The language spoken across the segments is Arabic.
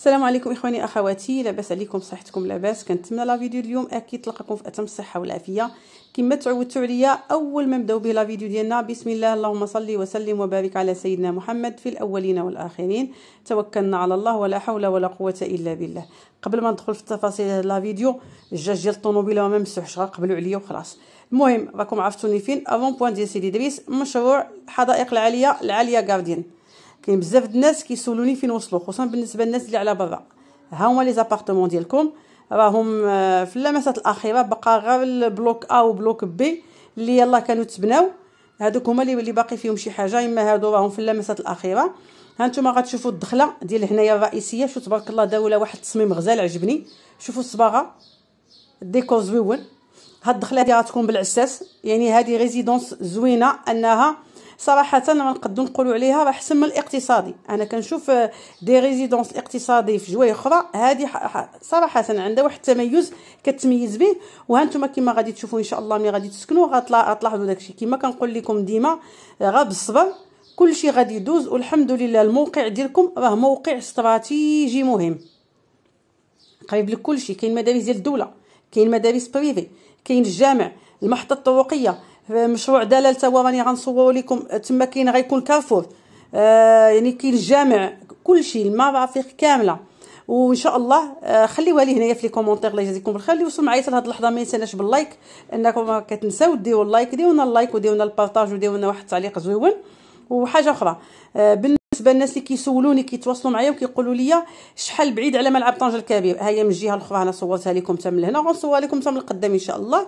السلام عليكم اخواني اخواتي لاباس عليكم صحتكم لاباس كنتمنى لا فيديو اليوم اكيد تلقاكم في اتم الصحه والعافيه كما تعودتوا عليا اول ما نبداو به لا فيديو ديالنا بسم الله اللهم صل وسلم وبارك على سيدنا محمد في الاولين والاخرين توكلنا على الله ولا حول ولا قوه الا بالله قبل ما ندخل في التفاصيل لا فيديو الجاج ديال الطوموبيله ما غير قبلوا عليا وخلاص المهم راكم عرفتوني فين افون بوان ديال سيدي دريس مشروع حدائق العاليه العاليه غاردين كاين بزاف د الناس كيسولوني فين وصلوا خصوصا بالنسبه للناس اللي على برا ها هما لي زابارتمون ديالكم راهم آه، في اللمسات الاخيره بقى غير البلوك ا وبلوك بي اللي يلا كانوا تبناو هادوك هما اللي باقي فيهم شي حاجه اما هادو راهم في اللمسات الاخيره ها نتوما غتشوفوا الدخله ديال هنايا الرئيسيه شوف تبارك الله داوله واحد التصميم غزال عجبني شوفوا الصباغه الديكور زويون هاد الدخله هادي غتكون بالعساس يعني هادي ريزيدونس زوينه انها صراحه ما نقدو نقولوا عليها راه احسن من الاقتصادي انا كنشوف آه، دي ريزيدونس الاقتصادي في جوايه اخرى هذه صراحه عندها واحد التميز كتميز به وهانتوما كما غادي تشوفوا ان شاء الله ملي غادي تسكنوا غتلاحظوا داكشي كما كنقول لكم ديما غير بالصبر كلشي غادي يدوز والحمد لله الموقع ديالكم راه موقع استراتيجي مهم قريب لك كلشي كاين مدارس ديال الدوله كاين مدارس بريفي كاين الجامع المحطه الطرقيه مشروع دلال تا هو راني غنصورو لكم تما كاين غيكون كافور آه يعني كاين الجامع كلشي الماء رفيق كامله وان شاء الله آه خليوها لي هنايا في لي كومونتير الله يجازيكم بالخير اللي وصل معايا لهاد اللحظه ما ينساناش باللايك انكم ما كتنساو ديروا اللايك ديرونا اللايك وديرونا البارطاج وديرونا واحد التعليق زويون وحاجه اخرى آه بالنسبه للناس اللي كيسولوني كيتواصلوا معايا وكيقولوا لي شحال بعيد على ملعب طنجه الكبير ها هي من الجهه الاخرى انا صورتها لكم تم من هنا وغنصورها لكم تم من القدام ان شاء الله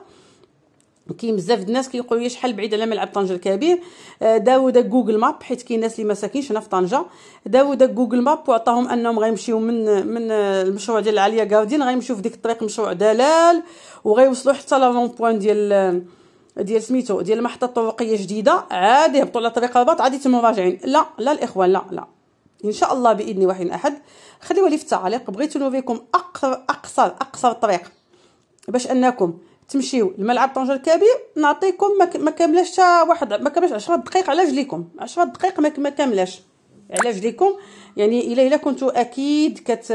كاين بزاف د الناس كيقولوا لي شحال بعيد على ملعب طنجه الكبير داو داك جوجل ماب حيت كاين ناس اللي ما ساكنينش هنا في طنجه داو داك جوجل ماب وعطاهم انهم غيمشيو من من المشروع ديال العاليه كاردين غيمشيو في ديك الطريق مشروع دلال وغيوصلوا حتى لا بوين ديال ديال سميتو ديال المحطه الطرقيه الجديده عادي يهبطوا على طريق الرباط عادي تما راجعين لا لا الاخوان لا لا ان شاء الله باذن واحد احد خليوها لي في التعليق بغيت نوريكم اقصر اقصر اقصر طريق باش انكم تمشيو الملعب طنجة الكبير نعطيكم ما كاملاش حتى واحد ما كاملاش 10 دقائق على رجليكم 10 دقائق ما كاملاش على رجليكم يعني الا الا كنتو اكيد كت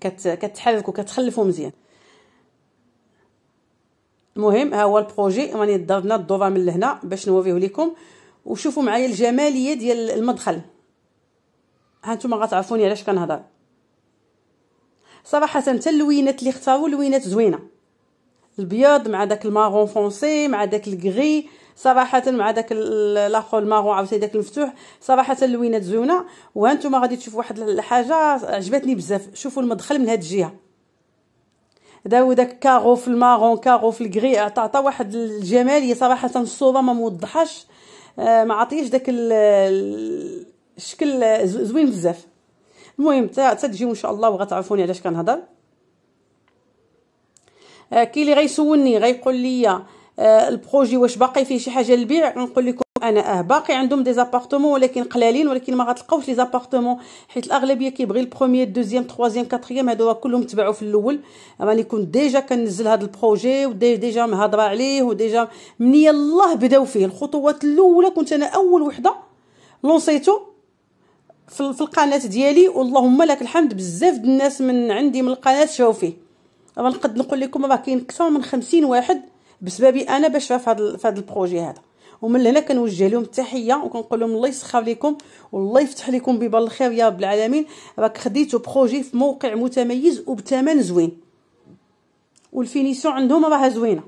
كت كتحركوا كتخلفوا مزيان المهم ها هو البروجي راني ضربنا الدوفا من لهنا باش نوريه لكم وشوفوا معايا الجماليه ديال المدخل ها نتوما غتعرفوني علاش كنهضر صراحه حتى اللوينات اللي اختاروا لوينات زوينه البيض مع داك الماغون فونسي مع داك الكغي صراحه مع داك لاخور الماغون عاوتاني داك المفتوح صراحه اللوينات زوينه وهانتوما غادي تشوفوا واحد الحاجه عجبتني بزاف شوفوا المدخل من هاد الجهه داو داك كاغو في الماغون كاغو في الكغي عطا عطا واحد الجماليه صراحه الصوره ما موضحاش آه، ما عطيش داك الشكل آه، زوين بزاف المهم حتى تجيو ان شاء الله وغتعرفوني علاش كنهضر آه، كاين اللي غيسولني غيقول لي آه، البروجي واش باقي فيه شي حاجه للبيع نقول لكم انا اه باقي عندهم دي زابارتمون ولكن قلالين ولكن ما غتلقاوش لي زابارتمون حيت الاغلبيه كيبغي البروميير دوزيام تخوازيام كاتريام هادو كلهم تبعوا في الاول راني كنت ديجا كنزل هذا البروجي وديجا مهضره عليه وديجا من يلاه بداو فيه الخطوات الاولى كنت انا اول وحده لونسيتو في القناه ديالي واللهم لك الحمد بزاف د الناس من عندي من القناه شاو فيه راه نقد نقول لكم راه كاين اكثر من خمسين واحد بسببي انا باش في هذا في هذا البروجي هذا ومن هنا كنوجه لهم التحيه وكنقول لهم الله يسخر لكم والله يفتح لكم بباب الخير يا رب العالمين راك خديتو بروجي في موقع متميز وبثمن زوين والفينيسيون عندهم راها زوينه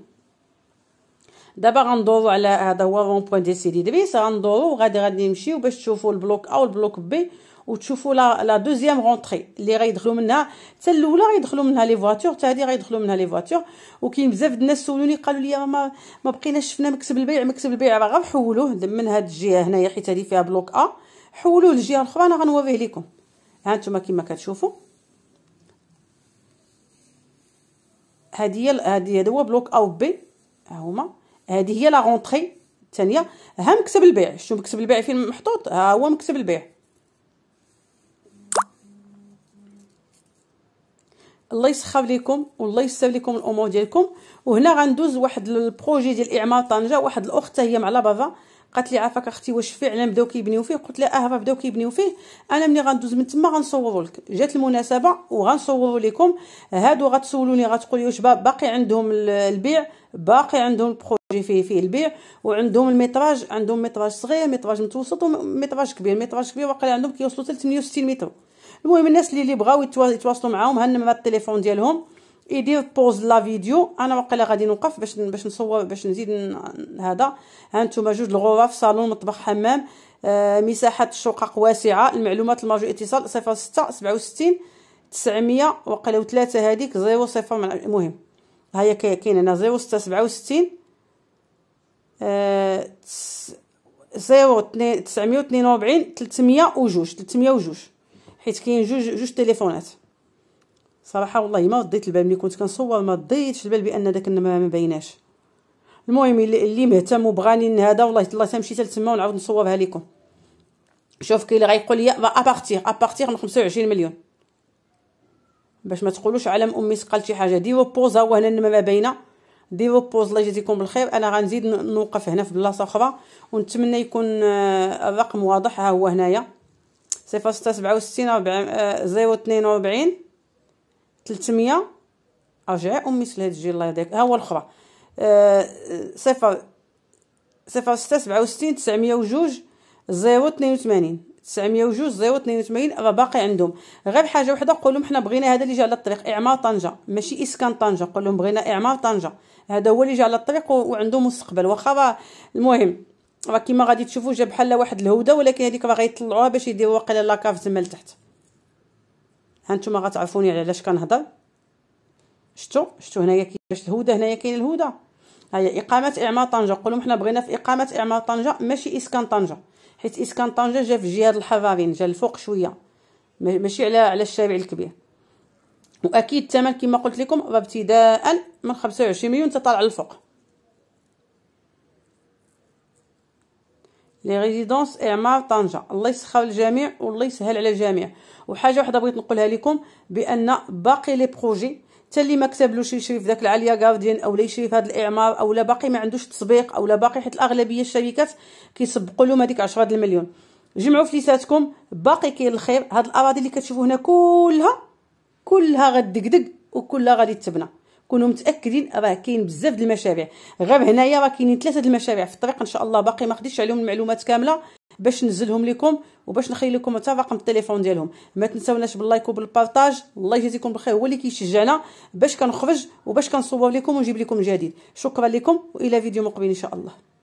دابا غندورو على هذا هو رون بوين دي سيدي دريس غندورو وغادي غادي نمشيو باش تشوفوا البلوك او البلوك بي وتشوفوا لا لا دوزيام رونطري اللي غيدخلوا منها حتى الاولى غيدخلوا منها لي فواتور حتى هذه غيدخلوا منها لي فواتور وكاين بزاف د الناس سولوني قالوا لي ما ما بقيناش شفنا مكتب البيع مكتب البيع راه غنحولوه من هاد الجهه هنايا حيت هذه فيها بلوك ا حولوه للجهه الاخرى انا غنوريه لكم ها نتوما كما كتشوفوا هذه هي هذه هذا هو بلوك ا بي ها هما هذه هي لا رونطري الثانيه ها مكتب البيع شنو مكتب البيع فين محطوط ها هو مكتب البيع الله يسخر لكم والله يسهل لكم الامور ديالكم وهنا غندوز واحد البروجي ديال اعمار طنجه واحد الاخت هي مع لابافا قالت لي عافاك اختي واش فعلا بداو كيبنيو فيه قلت لها اه بداو كيبنيو فيه انا ملي غندوز من تما غنصورو لك جات المناسبه وغنصورو لكم هادو غتسولوني غتقولي واش باقي عندهم البيع باقي عندهم البروجي فيه فيه البيع وعندهم الميتراج عندهم ميتراج صغير ميتراج متوسط وميتراج كبير ميتراج كبير واقيلا عندهم كيوصلوا حتى 68 متر المهم الناس اللي اللي بغاو يتواصلوا معاهم ها النمره التليفون ديالهم يدير بوز لا فيديو انا واقيلا غادي نوقف باش باش نصور باش نزيد هذا ها هانتوما جوج الغرف صالون مطبخ حمام آه مساحه الشقق واسعه المعلومات المرجو اتصال 06 67 900 واقيلا وثلاثه هذيك 00 المهم ها هي كاين هنا 06 67 آه 0 942 302 302 حيت كاين جوج جوج تليفونات صراحه والله ما رديت البال ملي كنت كنصور ما ضيتش البال بان داك النمره ما بايناش المهم اللي مهتم وبغاني هذا والله الله تمشي حتى ونعاود نصورها لكم شوف كاين اللي غيقول لي ابارتيغ ابارتيغ من 25 مليون باش ما تقولوش علم امي سقال شي حاجه ديرو بوز ها هو هنا ما باينه ديرو بوز الله يجزيكم بالخير انا غنزيد نوقف هنا في بلاصه اخرى ونتمنى يكون آه، الرقم واضح ها هو هنايا صفر ستة سبعة وستين ربع آه، زيرو اثنين وربعين تلتمية أرجعي أمس هاد الجيل الله يهديك ها هو الأخرى آه، صفر صفر ستة سبعة وستين تسعمية وجوج زيرو اثنين وثمانين تسعمية وجوج زيرو اثنين وثمانين راه باقي عندهم غير بحاجة وحدة قول لهم حنا بغينا هذا اللي جا على الطريق إعمار طنجة ماشي إسكان طنجة قول لهم بغينا إعمار طنجة هذا هو اللي جا على الطريق وعنده مستقبل واخا المهم راه كيما غادي تشوفوا جا بحال واحد الهوده ولكن هذيك راه غيطلعوها باش يديروا واقيلا لاكاف تما لتحت هانتوما غتعرفوني على علاش كنهضر شتو شتو هنايا كيفاش الهوده هنايا كاين الهوده هي اقامه اعمار طنجه نقول حنا بغينا في اقامه اعمار طنجه ماشي اسكان طنجه حيت اسكان طنجه جا في جهه الحرارين جا الفوق شويه ماشي على على الشارع الكبير واكيد الثمن كما قلت لكم راه ابتداء من 25 مليون تطلع الفوق لي ريزيدونس اعمار طنجه الله يسخر الجميع والله يسهل على الجميع وحاجه واحده بغيت نقولها لكم بان باقي لي بروجي حتى اللي ما كتبلوش يشري في ذاك العاليه غارديان او لا يشري في هاد الاعمار او لا باقي ما عندوش تسبيق او لا باقي حيت الاغلبيه الشركات كيسبقوا لهم هذيك 10 المليون جمعوا فليساتكم باقي كاين الخير هاد الاراضي اللي كتشوفوا هنا كلها كلها غدقدق وكلها غادي تبنى كونوا متاكدين راه كاين بزاف د المشاريع غير هنايا راه كاينين ثلاثه د المشاريع في الطريق ان شاء الله باقي ما خديتش عليهم المعلومات كامله باش نزلهم لكم وباش نخلي لكم حتى رقم التليفون ديالهم ما تنساوناش باللايك وبالبارطاج الله يجازيكم بخير هو اللي كيشجعنا باش كنخرج وباش كنصور لكم ونجيب لكم جديد شكرا لكم والى فيديو مقبل ان شاء الله